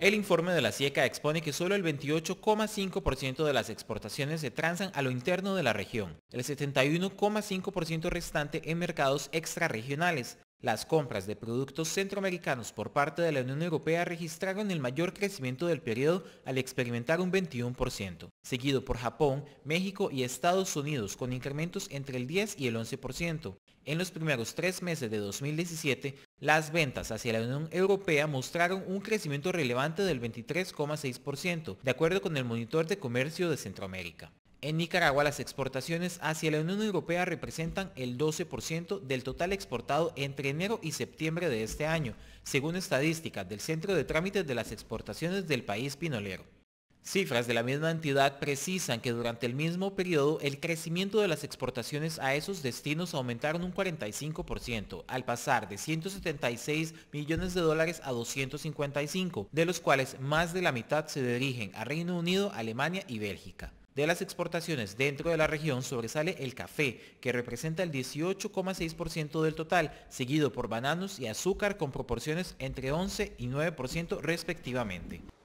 El informe de la CIECA expone que solo el 28,5% de las exportaciones se transan a lo interno de la región, el 71,5% restante en mercados extrarregionales. Las compras de productos centroamericanos por parte de la Unión Europea registraron el mayor crecimiento del periodo al experimentar un 21%, seguido por Japón, México y Estados Unidos con incrementos entre el 10 y el 11%. En los primeros tres meses de 2017, las ventas hacia la Unión Europea mostraron un crecimiento relevante del 23,6%, de acuerdo con el Monitor de Comercio de Centroamérica. En Nicaragua las exportaciones hacia la Unión Europea representan el 12% del total exportado entre enero y septiembre de este año, según estadísticas del Centro de Trámites de las Exportaciones del país pinolero. Cifras de la misma entidad precisan que durante el mismo periodo el crecimiento de las exportaciones a esos destinos aumentaron un 45%, al pasar de 176 millones de dólares a 255, de los cuales más de la mitad se dirigen a Reino Unido, Alemania y Bélgica. De las exportaciones dentro de la región sobresale el café, que representa el 18,6% del total, seguido por bananos y azúcar con proporciones entre 11 y 9% respectivamente.